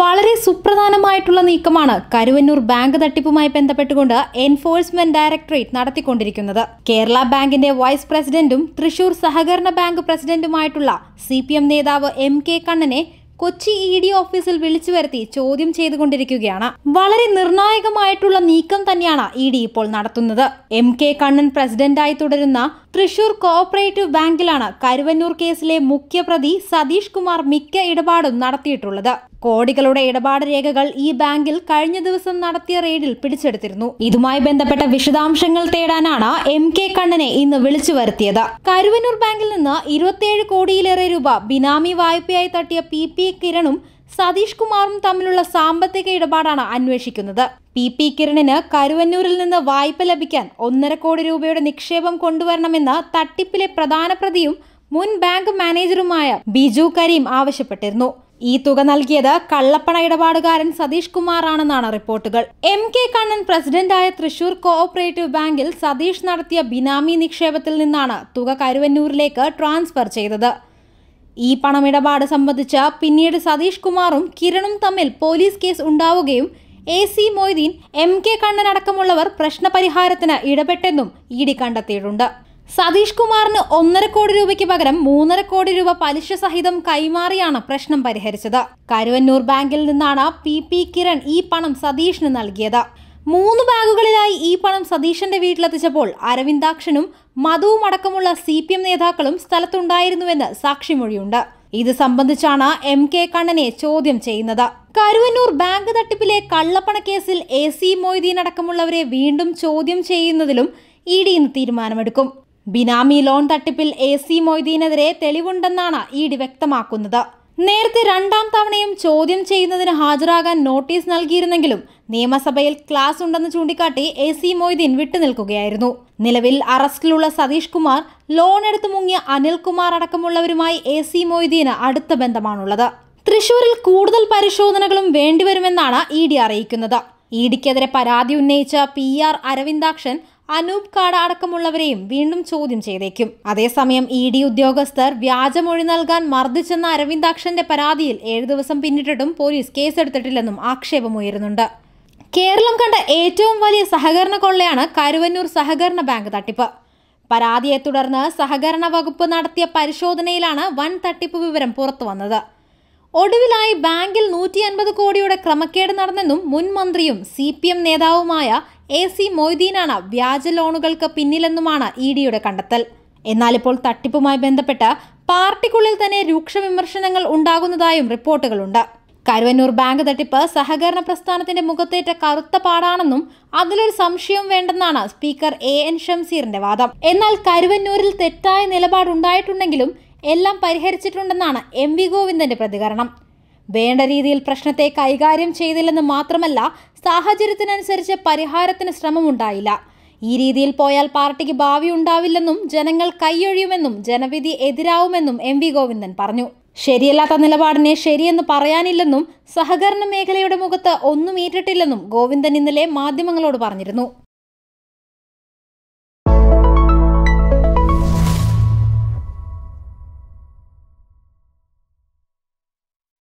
വളരെ സുപ്രധാനമായിട്ടുള്ള നീക്കമാണ് കരുവന്നൂർ ബാങ്ക് തട്ടിപ്പുമായി ബന്ധപ്പെട്ടുകൊണ്ട് എൻഫോഴ്സ്മെന്റ് ഡയറക്ടറേറ്റ് നടത്തിക്കൊണ്ടിരിക്കുന്നത് കേരള ബാങ്കിന്റെ വൈസ് പ്രസിഡന്റും തൃശൂർ സഹകരണ ബാങ്ക് പ്രസിഡന്റുമായിട്ടുള്ള സി നേതാവ് എം കെ കണ്ണനെ കൊച്ചി ഇ ഡി ഓഫീസിൽ വിളിച്ചു വരുത്തി ചോദ്യം ചെയ്തുകൊണ്ടിരിക്കുകയാണ് വളരെ നിർണായകമായിട്ടുള്ള നീക്കം തന്നെയാണ് ഇ ഡി ഇപ്പോൾ നടത്തുന്നത് എം കെ കണ്ണൻ പ്രസിഡന്റായി തുടരുന്ന തൃശൂർ കോഓപ്പറേറ്റീവ് ബാങ്കിലാണ് കരുവന്നൂർ കേസിലെ മുഖ്യപ്രതി സതീഷ് കുമാർ മിക്ക ഇടപാടും നടത്തിയിട്ടുള്ളത് കോടികളുടെ ഇടപാട് രേഖകൾ ഈ ബാങ്കിൽ കഴിഞ്ഞ ദിവസം നടത്തിയ റെയ്ഡിൽ പിടിച്ചെടുത്തിരുന്നു ഇതുമായി ബന്ധപ്പെട്ട വിശദാംശങ്ങൾ തേടാനാണ് എം കെ കണ്ണനെ ഇന്ന് വിളിച്ചു വരുത്തിയത് കരുവന്നൂർ ബാങ്കിൽ നിന്ന് ഇരുപത്തിയേഴ് കോടിയിലേറെ രൂപ ബിനാമി വായ്പയായി തട്ടിയ പി പി പി കിരണും സതീഷ് കുമാറും തമ്മിലുള്ള സാമ്പത്തിക ഇടപാടാണ് അന്വേഷിക്കുന്നത് പി പി കിരണിന് കരുവന്നൂരിൽ നിന്ന് വായ്പ ലഭിക്കാൻ ഒന്നര കോടി രൂപയുടെ നിക്ഷേപം കൊണ്ടുവരണമെന്ന് തട്ടിപ്പിലെ പ്രധാന പ്രതിയും മുൻ ബാങ്ക് മാനേജറുമായ ബിജു കരീം ആവശ്യപ്പെട്ടിരുന്നു ഈ തുക നൽകിയത് കള്ളപ്പണ ഇടപാടുകാരൻ സതീഷ് കുമാറാണെന്നാണ് റിപ്പോർട്ടുകൾ എം കെ കണ്ണൻ പ്രസിഡന്റായ തൃശൂർ കോഓപ്പറേറ്റീവ് ബാങ്കിൽ സതീഷ് നടത്തിയ ബിനാമി നിക്ഷേപത്തിൽ നിന്നാണ് തുക കരുവന്നൂരിലേക്ക് ട്രാൻസ്ഫർ ചെയ്തത് ഈ പണമിടപാട് സംബന്ധിച്ച പിന്നീട് സതീഷ് കുമാറും കിരണും തമ്മിൽ പോലീസ് കേസ് ഉണ്ടാവുകയും A C Moideen M K Kannan അടക്കമുള്ളവർ പ്രശ്നപരിഹാരത്തിന് ഇടപെട്ടെന്നും ഇ ഡി കണ്ടെത്തിയിട്ടുണ്ട് സതീഷ് കുമാറിന് ഒന്നര കോടി രൂപയ്ക്ക് പകരം മൂന്നര കോടി രൂപ പലിശ സഹിതം കൈമാറിയാണ് പ്രശ്നം പരിഹരിച്ചത് കരുവന്നൂർ ബാങ്കിൽ നിന്നാണ് പി പി കിരൺ ഈ പണം സതീഷിന് നൽകിയത് മൂന്ന് ബാഗുകളിലായി ഈ പണം സതീശന്റെ വീട്ടിലെത്തിച്ചപ്പോൾ അരവിന്ദാക്ഷനും മധുവും അടക്കമുള്ള സി പി എം നേതാക്കളും സ്ഥലത്തുണ്ടായിരുന്നുവെന്ന് സാക്ഷിമൊഴിയുണ്ട് ഇത് സംബന്ധിച്ചാണ് എം കെ കണ്ണനെ ചോദ്യം ചെയ്യുന്നത് കരുവന്നൂർ ബാങ്ക് തട്ടിപ്പിലെ കള്ളപ്പണക്കേസിൽ എ സി മൊയ്തീൻ അടക്കമുള്ളവരെ വീണ്ടും ചോദ്യം ചെയ്യുന്നതിലും ഇ ഡി ഇന്ന് തീരുമാനമെടുക്കും ബിനാമി ലോൺ തട്ടിപ്പിൽ എ സി മൊയ്തീനെതിരെ തെളിവുണ്ടെന്നാണ് ഇ ഡി വ്യക്തമാക്കുന്നത് നേരത്തെ രണ്ടാം തവണയും ചോദ്യം ചെയ്യുന്നതിന് ഹാജരാകാൻ നോട്ടീസ് നൽകിയിരുന്നെങ്കിലും നിയമസഭയിൽ ക്ലാസ് ഉണ്ടെന്ന് ചൂണ്ടിക്കാട്ടി എ സി മൊയ്തീൻ വിട്ടുനിൽക്കുകയായിരുന്നു നിലവിൽ അറസ്റ്റിലുള്ള സതീഷ് കുമാർ ലോൺ എടുത്തു മുങ്ങിയ അനിൽകുമാർ അടക്കമുള്ളവരുമായി എ സി മൊയ്തീന് അടുത്ത ബന്ധമാണുള്ളത് തൃശൂരിൽ കൂടുതൽ പരിശോധനകളും വേണ്ടിവരുമെന്നാണ് ഇ ഡി അറിയിക്കുന്നത് ഇ ഡിക്കെതിരെ പരാതി ഉന്നയിച്ച പി ആർ അരവിന്ദാക്ഷൻ അനൂപ് കാട അടക്കമുള്ളവരെയും വീണ്ടും ചോദ്യം ചെയ്തേക്കും അതേസമയം ഇ ഡി ഉദ്യോഗസ്ഥർ വ്യാജമൊഴി നൽകാൻ മർദ്ദിച്ചെന്ന അരവിന്ദാക്ഷന്റെ പരാതിയിൽ ഏഴു ദിവസം പിന്നിട്ടിട്ടും പോലീസ് കേസെടുത്തിട്ടില്ലെന്നും ആക്ഷേപമുയരുന്നുണ്ട് കേരളം കണ്ട ഏറ്റവും വലിയ സഹകരണ കൊള്ളയാണ് കരുവന്നൂർ സഹകരണ ബാങ്ക് തട്ടിപ്പ് പരാതിയെ തുടർന്ന് സഹകരണ വകുപ്പ് നടത്തിയ പരിശോധനയിലാണ് വൻ തട്ടിപ്പ് വിവരം പുറത്തു വന്നത് ഒടുവിലായി ബാങ്കിൽ നൂറ്റി അൻപത് കോടിയുടെ ക്രമക്കേട് നടന്നെന്നും മുൻ മന്ത്രിയും സി പി എം നേതാവുമായ എ സി മൊയ്തീനാണ് വ്യാജ ലോണുകൾക്ക് പിന്നിലെന്നുമാണ് ഇ ഡിയുടെ കണ്ടെത്തൽ ഇപ്പോൾ തട്ടിപ്പുമായി ബന്ധപ്പെട്ട് പാർട്ടിക്കുള്ളിൽ തന്നെ രൂക്ഷ വിമർശനങ്ങൾ ഉണ്ടാകുന്നതായും റിപ്പോർട്ടുകളുണ്ട് കരുവന്നൂർ ബാങ്ക് തട്ടിപ്പ് സഹകരണ പ്രസ്ഥാനത്തിന്റെ മുഖത്തേറ്റ കറുത്ത പാടാണെന്നും അതിലൊരു സംശയം വേണ്ടെന്നാണ് സ്പീക്കർ എ എൻ ഷംസീറിന്റെ വാദം എന്നാൽ കരുവന്നൂരിൽ തെറ്റായ നിലപാടുണ്ടായിട്ടുണ്ടെങ്കിലും എല്ലാം പരിഹരിച്ചിട്ടുണ്ടെന്നാണ് എം വി ഗോവിന്ദന്റെ പ്രതികരണം വേണ്ട രീതിയിൽ പ്രശ്നത്തെ കൈകാര്യം ചെയ്തില്ലെന്ന് മാത്രമല്ല സാഹചര്യത്തിനനുസരിച്ച് പരിഹാരത്തിന് ശ്രമമുണ്ടായില്ല ഈ രീതിയിൽ പോയാൽ പാർട്ടിക്ക് ഭാവി ഉണ്ടാവില്ലെന്നും ജനങ്ങൾ കൈയൊഴിയുമെന്നും ജനവിധി എതിരാവുമെന്നും എം വി ഗോവിന്ദൻ പറഞ്ഞു ശരിയല്ലാത്ത നിലപാടിനെ ശരിയെന്ന് പറയാനില്ലെന്നും സഹകരണ മേഖലയുടെ മുഖത്ത് ഒന്നും ഏറ്റിട്ടില്ലെന്നും ഗോവിന്ദൻ ഇന്നലെ മാധ്യമങ്ങളോട് പറഞ്ഞിരുന്നു